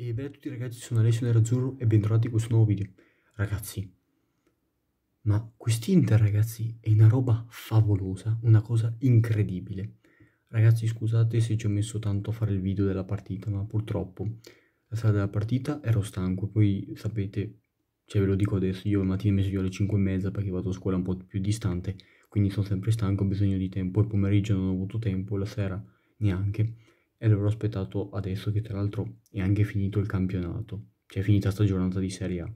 E bene a tutti ragazzi, sono Alessio Nerazzurro e bentornati in questo nuovo video. Ragazzi, ma quest'Inter ragazzi è una roba favolosa, una cosa incredibile. Ragazzi scusate se ci ho messo tanto a fare il video della partita, ma purtroppo la sera della partita ero stanco. Poi sapete, cioè ve lo dico adesso, io la mattina mi sveglio alle 5 e mezza perché vado a scuola un po' più distante, quindi sono sempre stanco, ho bisogno di tempo. Il pomeriggio non ho avuto tempo, la sera neanche e l'avrò aspettato adesso che tra l'altro è anche finito il campionato, cioè è finita sta giornata di Serie A.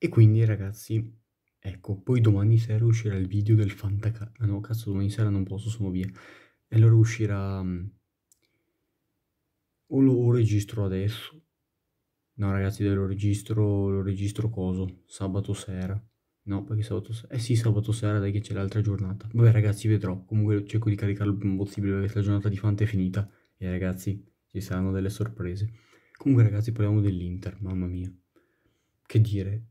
E quindi ragazzi, ecco, poi domani sera uscirà il video del Fantaca... Ah no, cazzo, domani sera non posso, sono via. E allora uscirà... Mm, o lo registro adesso. No ragazzi, lo registro, lo registro coso, sabato sera. No, perché sabato sera. Eh sì, sabato sera, dai che c'è l'altra giornata. Vabbè ragazzi, vedrò. Comunque cerco di caricarlo il più possibile perché la giornata di Fante è finita. E ragazzi, ci saranno delle sorprese. Comunque ragazzi, parliamo dell'Inter, mamma mia. Che dire.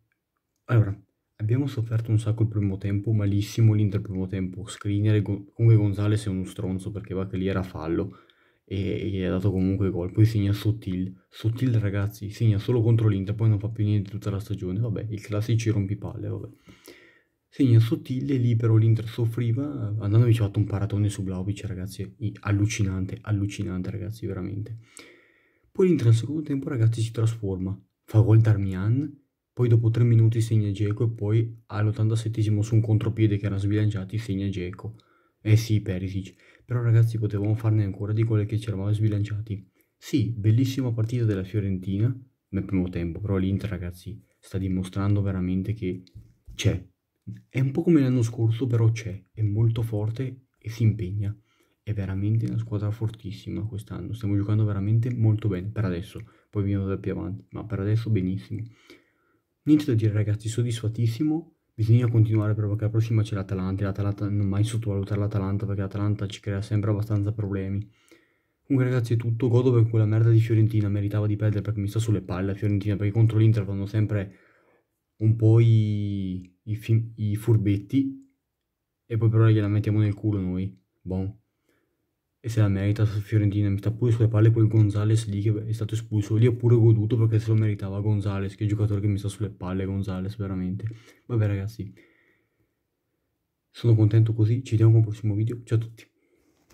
Allora, abbiamo sofferto un sacco il primo tempo, malissimo l'Inter primo tempo. Skriniar comunque Gonzales è uno stronzo perché va che lì era fallo e gli ha dato comunque gol. Poi segna Sottil. Sottil, ragazzi, segna solo contro l'Inter, poi non fa più niente tutta la stagione. Vabbè, il classico rompipalle, vabbè. Segna e lì però l'Inter soffriva. Andando ci ha fatto un paratone su Vlaovic, ragazzi. Allucinante, allucinante, ragazzi, veramente. Poi l'Inter al secondo tempo, ragazzi, si trasforma. Fa gol Darmian, poi dopo tre minuti segna Geco e poi all'87 su un contropiede che era sbilanciato segna Geco. Eh sì, Perisic. Però ragazzi potevamo farne ancora di quelle che ci eravamo sbilanciati. Sì, bellissima partita della Fiorentina nel primo tempo, però l'Inter ragazzi sta dimostrando veramente che c'è. È un po' come l'anno scorso, però c'è, è molto forte e si impegna. È veramente una squadra fortissima quest'anno, stiamo giocando veramente molto bene per adesso, poi veniamo da più avanti, ma per adesso benissimo. Niente da dire ragazzi, soddisfattissimo Bisogna continuare però perché la prossima c'è l'Atalanta, e l'Atalanta non mai sottovalutare l'Atalanta perché l'Atalanta ci crea sempre abbastanza problemi. Comunque ragazzi è tutto, godo per quella merda di Fiorentina, meritava di perdere perché mi sta sulle palle la Fiorentina, perché contro l'Inter fanno sempre un po' i, i, i furbetti e poi però gliela mettiamo nel culo noi. Buon e se la merita su Fiorentina. Mi sta pure sulle palle poi Gonzales lì che è stato espulso. Lì ho pure goduto perché se lo meritava Gonzales, che è il giocatore che mi sta sulle palle Gonzales, veramente. Vabbè ragazzi, sono contento così, ci vediamo con il prossimo video. Ciao a tutti.